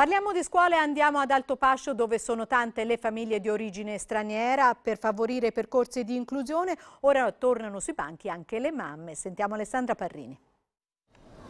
Parliamo di scuole andiamo ad Altopascio dove sono tante le famiglie di origine straniera. Per favorire percorsi di inclusione ora tornano sui banchi anche le mamme. Sentiamo Alessandra Parrini.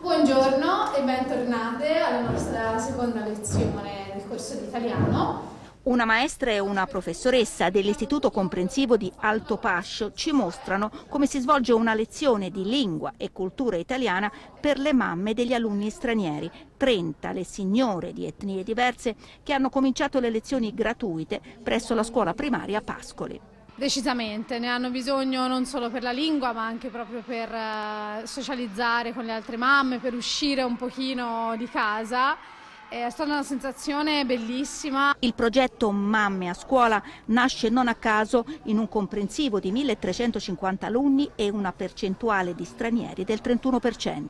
Buongiorno e bentornate alla nostra seconda lezione del corso di italiano. Una maestra e una professoressa dell'Istituto Comprensivo di Alto Pascio ci mostrano come si svolge una lezione di lingua e cultura italiana per le mamme degli alunni stranieri, 30 le signore di etnie diverse che hanno cominciato le lezioni gratuite presso la scuola primaria Pascoli. Decisamente, ne hanno bisogno non solo per la lingua ma anche proprio per eh, socializzare con le altre mamme, per uscire un pochino di casa è stata una sensazione bellissima. Il progetto Mamme a scuola nasce non a caso in un comprensivo di 1350 alunni e una percentuale di stranieri del 31%.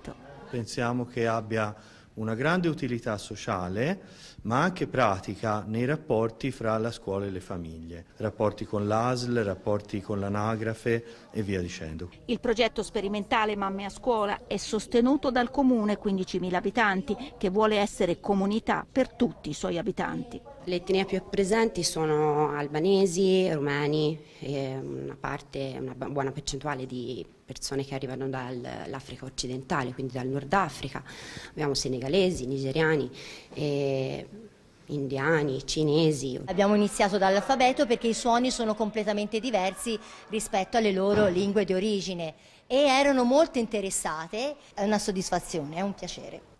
Pensiamo che abbia una grande utilità sociale, ma anche pratica nei rapporti fra la scuola e le famiglie, rapporti con l'ASL, rapporti con l'anagrafe e via dicendo. Il progetto sperimentale Mamme a Scuola è sostenuto dal comune 15.000 abitanti, che vuole essere comunità per tutti i suoi abitanti. Le etnie più presenti sono albanesi, rumeni, una, parte, una buona percentuale di persone che arrivano dall'Africa occidentale, quindi dal Nord Africa. Abbiamo senegalesi, nigeriani, indiani, cinesi. Abbiamo iniziato dall'alfabeto perché i suoni sono completamente diversi rispetto alle loro lingue di origine e erano molto interessate. È una soddisfazione, è un piacere.